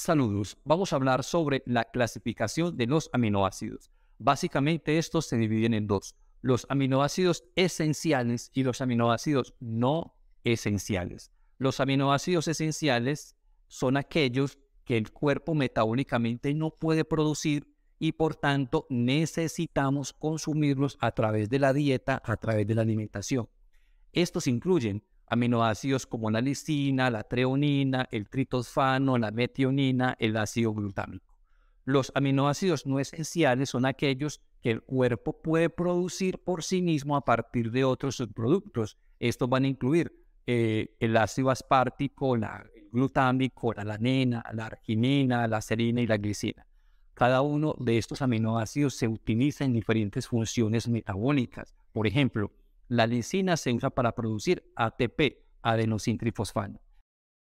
Saludos, vamos a hablar sobre la clasificación de los aminoácidos. Básicamente estos se dividen en dos, los aminoácidos esenciales y los aminoácidos no esenciales. Los aminoácidos esenciales son aquellos que el cuerpo metabólicamente no puede producir y por tanto necesitamos consumirlos a través de la dieta, a través de la alimentación. Estos incluyen aminoácidos como la lisina, la treonina, el tritosfano, la metionina, el ácido glutámico. Los aminoácidos no esenciales son aquellos que el cuerpo puede producir por sí mismo a partir de otros subproductos. Estos van a incluir eh, el ácido aspartico, el glutámico, la lanena, la arginina, la serina y la glicina. Cada uno de estos aminoácidos se utiliza en diferentes funciones metabólicas. Por ejemplo, la lisina se usa para producir ATP, adenosintrifosfano.